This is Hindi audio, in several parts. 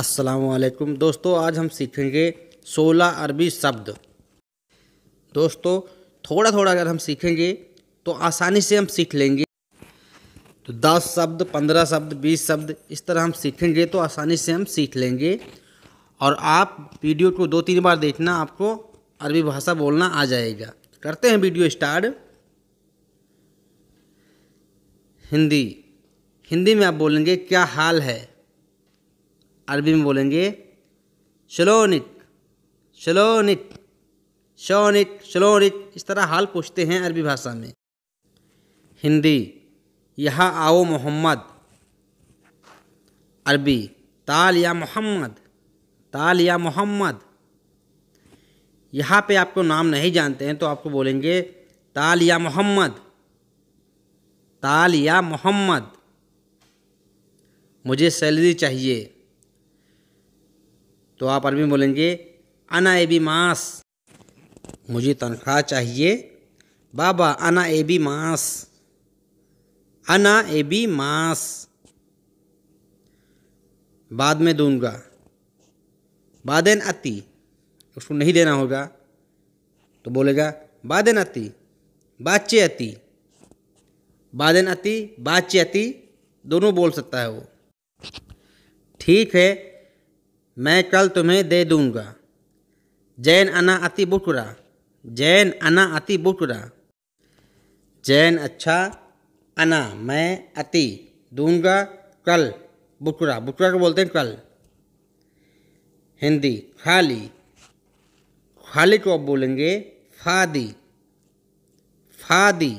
अस्सलाम दोस्तों आज हम सीखेंगे 16 अरबी शब्द दोस्तों थोड़ा थोड़ा अगर हम सीखेंगे तो आसानी से हम सीख लेंगे तो दस शब्द पंद्रह शब्द बीस शब्द इस तरह हम सीखेंगे तो आसानी से हम सीख लेंगे और आप वीडियो को दो तीन बार देखना आपको अरबी भाषा बोलना आ जाएगा करते हैं वीडियो स्टार्ट हिंदी हिंदी में आप बोलेंगे क्या हाल है अरबी में बोलेंगे शलोनिक शलोनिक शोनिक शलोनिक इस तरह हाल पूछते हैं अरबी भाषा में हिंदी यहाँ आओ मोहम्मद अरबी ताल या मोहम्मद ताल या मोहम्मद यहाँ पे आपको नाम नहीं जानते हैं तो आपको बोलेंगे ताल या मोहम्मद ताल या मोहम्मद मुझे सैलरी चाहिए तो आप अरबी में बोलेंगे अना ए बी मास मुझे तनख्वाह चाहिए बाबा अना ए बी मास अना ए बी मास बाद में दूंगा बादन अति उसको नहीं देना होगा तो बोलेगा बादन अति बाचे अति बादन अति बाचे अति दोनों बोल सकता है वो ठीक है मैं कल तुम्हें दे दूँगा जैन अना अति बुटरा जैन अना अति बुटरा जैन अच्छा अना मैं अति दूंगा कल बुटरा बुटुरा को बोलते हैं कल हिंदी खाली खाली को बोलेंगे फादी फादी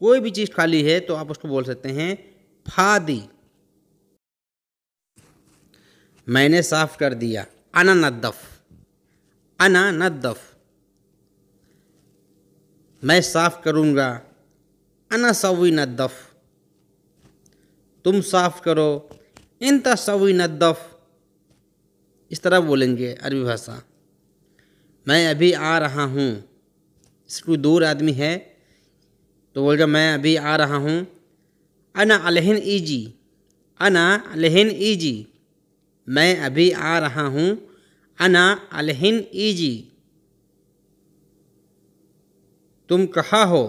कोई भी चीज़ खाली है तो आप उसको बोल सकते हैं फादी मैंने साफ कर दिया अना नदफ़ अना नदफ़ मैं साफ करूँगा अना सवी नदफ़ तुम साफ करो इन तवी नदफ़ इस तरह बोलेंगे अरबी भाषा मैं अभी आ रहा हूँ इसको दूर आदमी है तो बोलगा मैं अभी आ रहा हूँ अना अलहन ईजी अना अलहन ईजी मैं अभी आ रहा हूँ अना अलहिन ईजी तुम कहाँ हो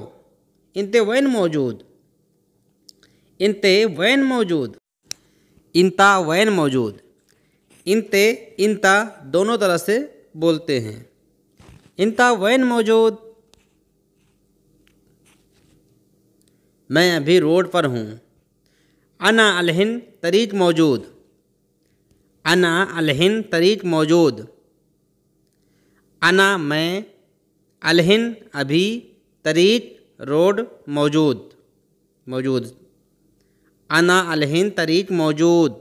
इनते वैन मौजूद इनते वैन मौजूद इनता वैन मौजूद इनते इंता दोनों तरह से बोलते हैं इनता वैन मौजूद मैं अभी रोड पर हूँ अना अलहिन तरीक मौजूद अना अलहिन तरीक मौजूद अना मैं अलहिन अभी तरीक रोड मौजूद मौजूद अना अलहिन तरीक मौजूद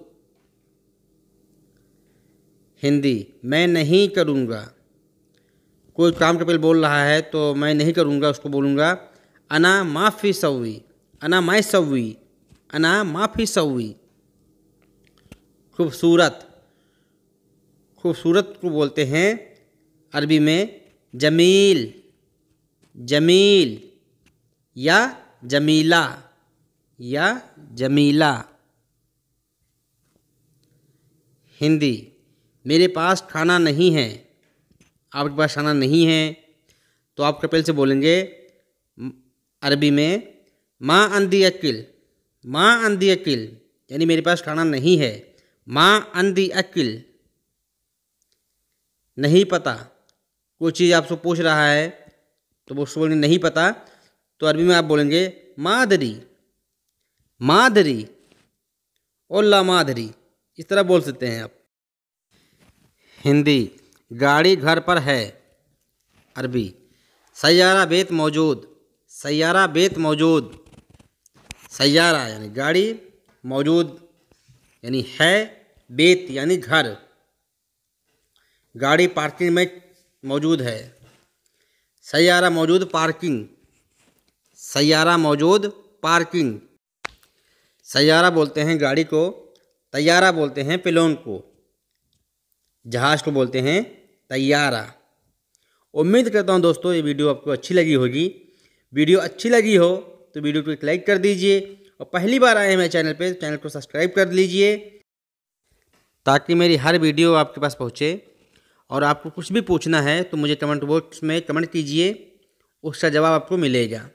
हिंदी मैं नहीं करूँगा कोई काम के पहले बोल रहा है तो मैं नहीं करूँगा उसको बोलूँगा अना माफ़ी सवी अना माई सवी अना माफ़ी सवी खूबसूरत खूबसूरत को बोलते हैं अरबी में जमील जमील या जमीला या जमीला हिंदी मेरे पास खाना नहीं है आपके पास खाना नहीं है तो आप कपिल से बोलेंगे अरबी में माँ अंधी अकिल माँ अंधी अकिल यानी मेरे पास खाना नहीं है माँ अंधी अकिल नहीं पता कोई चीज़ आपसे पूछ रहा है तो वो बोलेंगे नहीं पता तो अरबी में आप बोलेंगे मादरी मादरी और ला मादरी इस तरह बोल सकते हैं आप हिंदी गाड़ी घर पर है अरबी सैारा बेत मौजूद सैारा बेत मौजूद सैारा यानी गाड़ी मौजूद यानी है बेत यानी घर गाड़ी पार्किंग में मौजूद है सैारा मौजूद पार्किंग सैारा मौजूद पार्किंग सैारा बोलते हैं गाड़ी को तैयारा बोलते हैं पिलोन को जहाज़ को बोलते हैं तैयारा उम्मीद करता हूँ दोस्तों ये वीडियो आपको अच्छी लगी होगी वीडियो अच्छी लगी हो तो वीडियो को एक लाइक कर दीजिए और पहली बार आए हैं मेरे चैनल पे चैनल को सब्सक्राइब कर लीजिए ताकि मेरी हर वीडियो आपके पास पहुँचे और आपको कुछ भी पूछना है तो मुझे कमेंट बॉक्स में कमेंट कीजिए उसका जवाब आपको मिलेगा